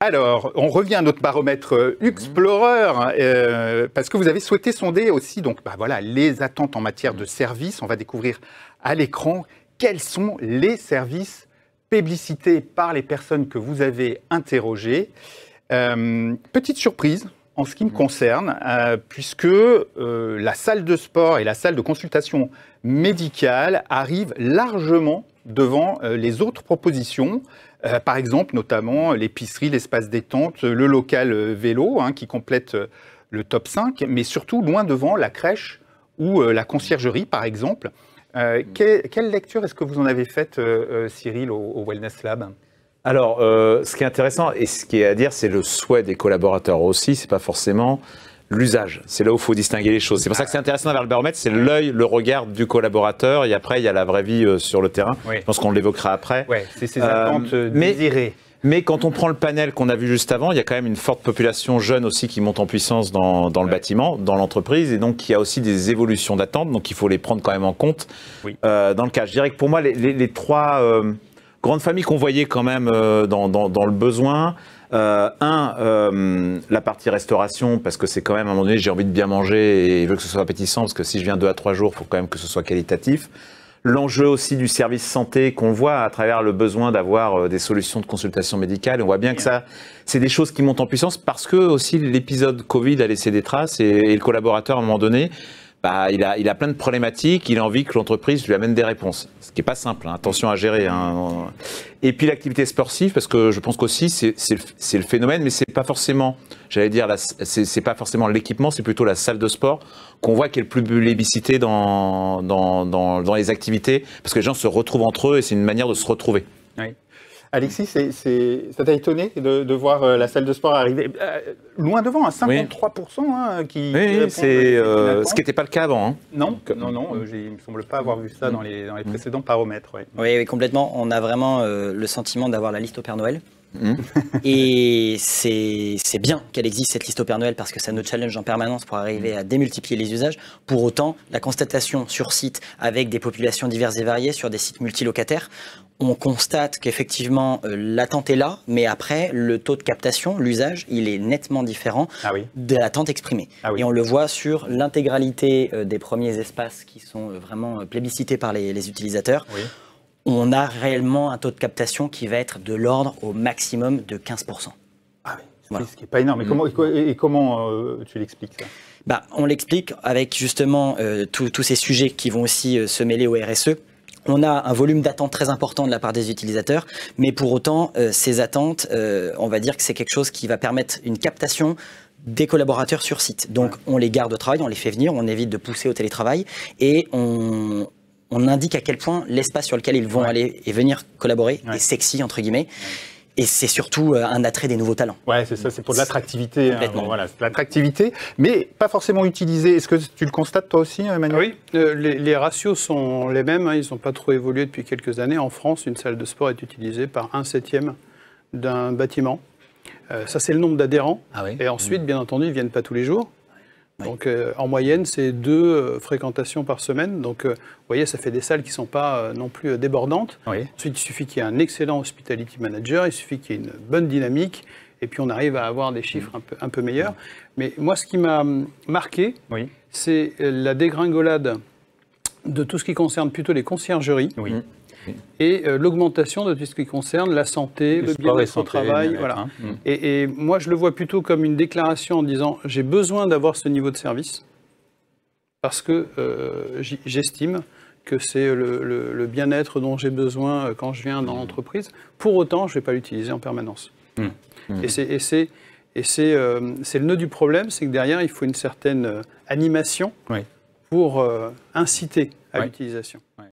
Alors, on revient à notre baromètre Explorer, euh, hein, euh, parce que vous avez souhaité sonder aussi donc, bah, voilà, les attentes en matière de services. On va découvrir à l'écran quels sont les services publicités par les personnes que vous avez interrogées. Euh, petite surprise en ce qui me mmh. concerne, puisque la salle de sport et la salle de consultation médicale arrive largement devant euh, les autres propositions. Euh, par exemple, notamment euh, l'épicerie, l'espace détente, le local vélo, hein, qui complète le top 5, mais surtout loin devant la crèche ou la conciergerie, par exemple. quelle, lecture est-ce que vous en avez faite, Cyril, au, Wellness Lab alors, ce qui est intéressant et ce qui est à dire, c'est le souhait des collaborateurs aussi. C'est pas forcément l'usage. C'est là où il faut distinguer les choses. C'est pour ça que c'est intéressant d'avoir le baromètre, c'est l'œil, le regard du collaborateur, et après, il y a la vraie vie euh, sur le terrain. Je pense qu'on l'évoquera après. Oui, c'est ces attentes euh, euh, mais, désirées. Mais quand on prend le panel qu'on a vu juste avant, il y a quand même une forte population jeune aussi qui monte en puissance dans, le bâtiment, dans l'entreprise, et donc il y a aussi des évolutions d'attentes, donc il faut les prendre quand même en compte dans le cas. Je dirais que pour moi, les, trois grandes familles qu'on voyait quand même dans, dans, le besoin, euh, un, euh, la partie restauration, parce que c'est quand même à un moment donné, j'ai envie de bien manger et je veux que ce soit appétissant, parce que si je viens deux à trois jours, il faut quand même que ce soit qualitatif. L'enjeu aussi du service santé qu'on voit à travers le besoin d'avoir euh, des solutions de consultation médicale. On voit bien que ça, c'est des choses qui montent en puissance parce que aussi l'épisode Covid a laissé des traces et le collaborateur à un moment donné bah, il, a, il a plein de problématiques, il a envie que l'entreprise lui amène des réponses, ce qui n'est pas simple, hein, attention à gérer. Hein. Et puis l'activité sportive, parce que je pense qu'aussi c'est le phénomène, mais c'est pas forcément, j'allais dire, c'est pas forcément l'équipement, c'est plutôt la salle de sport qu'on voit qui est le plus plébiscité dans dans, dans, les activités, parce que les gens se retrouvent entre eux et c'est une manière de se retrouver. Oui. Alexis, c'est, ça t'a étonné de, voir euh, la salle de sport arriver euh, loin devant, à 53% hein, qui. Oui, c'est euh, ce qui n'était pas le cas avant. Hein. Non, non, non, il ne me semble pas avoir vu ça dans les, mm. précédents paramètres. Oui, complètement. On a vraiment le sentiment d'avoir la liste au Père Noël. Mm. Et c'est, c'est bien qu'elle existe cette liste au Père Noël parce que ça nous challenge en permanence pour arriver mm. à démultiplier les usages. Pour autant, la constatation sur site avec des populations diverses et variées sur des sites multilocataires, on constate qu'effectivement euh, l'attente est là, mais après le taux de captation, l'usage, il est nettement différent ah de l'attente exprimée. Ah et on le voit sur l'intégralité euh, des premiers espaces qui sont euh, vraiment plébiscités par les, utilisateurs. On a réellement un taux de captation qui va être de l'ordre au maximum de 15%. Ah oui, ce qui n'est pas énorme. et comment tu l'expliques ça bah, On l'explique avec justement tous ces sujets qui vont aussi se mêler au RSE on a un volume d'attente très important de la part des utilisateurs, mais pour autant, euh, ces attentes, euh, on va dire que c'est quelque chose qui va permettre une captation des collaborateurs sur site. Donc on les garde au travail, on les fait venir, on évite de pousser au télétravail et on, indique à quel point l'espace sur lequel ils vont aller et venir collaborer est sexy, entre guillemets. Et c'est surtout euh, un attrait des nouveaux talents. Ouais, c'est ça, c'est pour de l'attractivité. Hein, l'attractivité, mais pas forcément utilisée. Est-ce que tu le constates toi aussi, euh, Emmanuel Oui, euh, les, ratios sont les mêmes, hein. ils n'ont pas trop évolué depuis quelques années. En France, une salle de sport est utilisée par un septième d'un bâtiment. ça, c'est le nombre d'adhérents. Ah Et ensuite, mmh. bien entendu, ils ne viennent pas tous les jours. Donc euh, en moyenne, c'est deux euh, fréquentations par semaine. Donc euh, vous voyez, ça fait des salles qui ne sont pas non plus débordantes. Ensuite, il suffit qu'il y ait un excellent hospitality manager, il suffit qu'il y ait une bonne dynamique, et puis on arrive à avoir des chiffres un, peu, meilleurs. Mais moi, ce qui m'a hum, marqué, c'est la dégringolade de tout ce qui concerne plutôt les conciergeries. Oui et euh, l'augmentation de tout ce qui concerne la santé, le, bien-être au travail. Voilà. Hein. Mm. Et, moi, je le vois plutôt comme une déclaration en disant j'ai besoin d'avoir ce niveau de service parce que euh, j'estime que c'est le, bien-être dont j'ai besoin euh, quand je viens dans mm. l'entreprise. Pour autant, je ne vais pas l'utiliser en permanence. Mm. Et c'est le nœud du problème, c'est que derrière, il faut une certaine animation pour inciter à l'utilisation.